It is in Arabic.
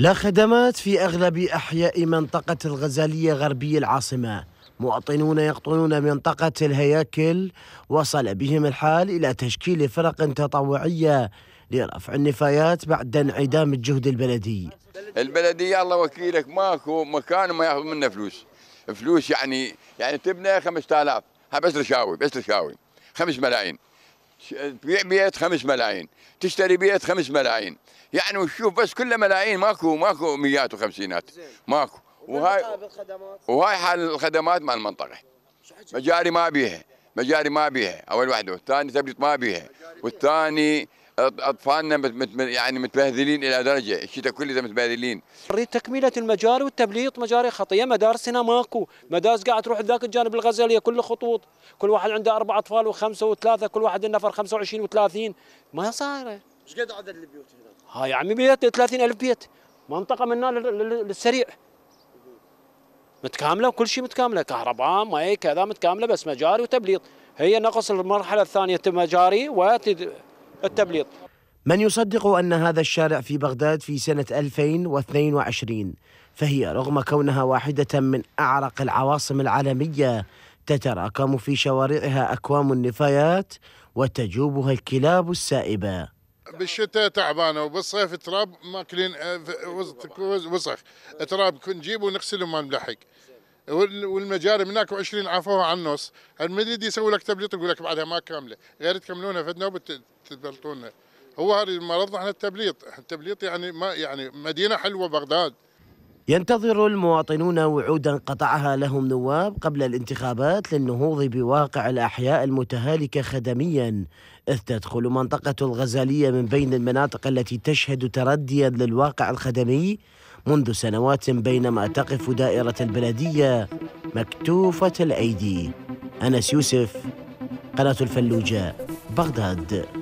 لا خدمات في أغلب أحياء منطقة الغزالية غربي العاصمة مواطنون يقطنون منطقة الهياكل وصل بهم الحال إلى تشكيل فرق تطوعية لرفع النفايات بعد انعدام الجهد البلدي البلدية الله وكيلك ماكو مكان ما ياخذ منه فلوس فلوس يعني يعني تبنى 5000 بس رشاوي بس رشاوي 5 ملايين تبيع بيت خمس ملايين تشتري بيت خمس ملايين يعني وشوف بس كله ملايين ماكو ماكو ميات وخمسينات ماكو وهاي وهاي حال الخدمات مال المنطقه مجاري ما بيها مجاري ما بيها اول وحده والثاني تبلت ما بيها والثاني اطفالنا مت يعني متبهذلين الى درجه الشتاء كله متبهذلين نريد تكمله المجاري والتبليط مجاري خطيه مدارسنا ماكو مدارس قاعد تروح ذاك الجانب الغزاليه كل خطوط كل واحد عنده اربع اطفال وخمسه وثلاثه كل واحد النفر 25 و30 ما صايره ايش قد عدد البيوت هناك؟ هاي عمي بيت 30000 بيت منطقه من هنا للسريع متكامله وكل شيء متكامله كهرباء مي كذا متكامله بس مجاري وتبليط هي نقص المرحله الثانيه مجاري وتد... التبليط من يصدق أن هذا الشارع في بغداد في سنة 2022 فهي رغم كونها واحدة من أعرق العواصم العالمية تتراكم في شوارعها أكوام النفايات وتجوبها الكلاب السائبة بالشتاء تعبانه وبالصيف تراب ماكلين آه، وسخ تراب نجيبه ونغسله ما نلحق والمجاري من هناك 20 عافوها على النص المدريد يسوي لك تبليط يقول لك بعدها ما كامله غير تكملونها فد نوبه تبلطونها هو هذا مرضنا احنا التبليط التبليط يعني ما يعني مدينه حلوه بغداد ينتظر المواطنون وعودا قطعها لهم نواب قبل الانتخابات للنهوض بواقع الأحياء المتهالكة خدميا إذ تدخل منطقة الغزالية من بين المناطق التي تشهد ترديا للواقع الخدمي منذ سنوات بينما تقف دائرة البلدية مكتوفة الأيدي أنس يوسف قناة الفلوجة بغداد